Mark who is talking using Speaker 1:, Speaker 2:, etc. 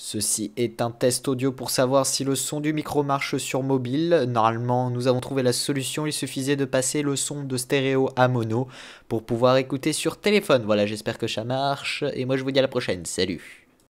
Speaker 1: Ceci est un test audio pour savoir si le son du micro marche sur mobile. Normalement, nous avons trouvé la solution, il suffisait de passer le son de stéréo à mono pour pouvoir écouter sur téléphone. Voilà, j'espère que ça marche, et moi je vous dis à la prochaine, salut